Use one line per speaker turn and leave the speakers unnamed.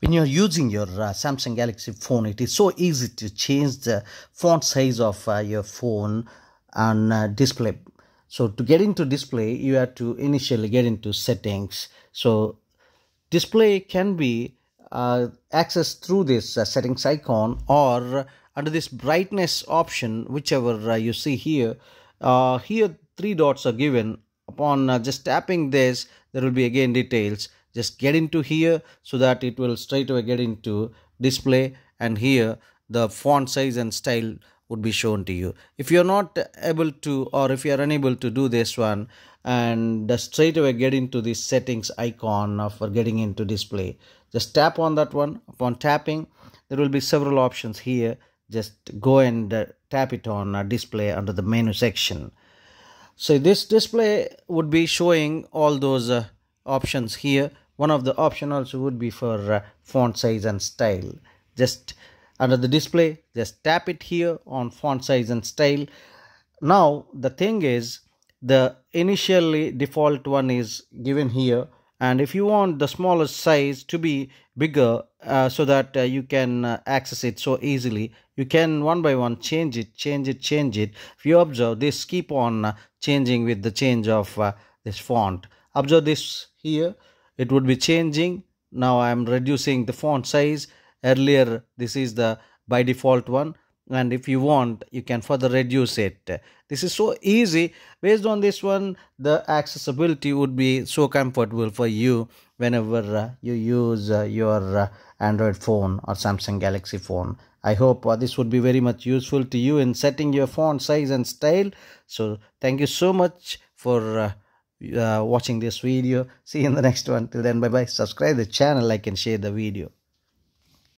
when you're using your uh, samsung galaxy phone it is so easy to change the font size of uh, your phone and uh, display so to get into display you have to initially get into settings so display can be uh, accessed through this uh, settings icon or under this brightness option whichever uh, you see here here three dots are given upon just tapping this there will be again details just get into here so that it will straight away get into display and here the font size and style would be shown to you if you're not able to or if you're unable to do this one and straight away get into the settings icon for getting into display just tap on that one upon tapping there will be several options here just go and uh, tap it on a uh, display under the menu section so this display would be showing all those uh, options here one of the option also would be for uh, font size and style just under the display just tap it here on font size and style now the thing is the initially default one is given here and if you want the smallest size to be bigger uh, so that uh, you can uh, access it so easily you can one by one change it change it change it if you observe this keep on uh, changing with the change of uh, this font observe this here it would be changing now i am reducing the font size earlier this is the by default one and if you want you can further reduce it this is so easy based on this one the accessibility would be so comfortable for you whenever uh, you use uh, your uh, android phone or samsung galaxy phone i hope uh, this would be very much useful to you in setting your font size and style so thank you so much for uh, uh, watching this video see you in the next one till then bye bye subscribe the channel like and share the video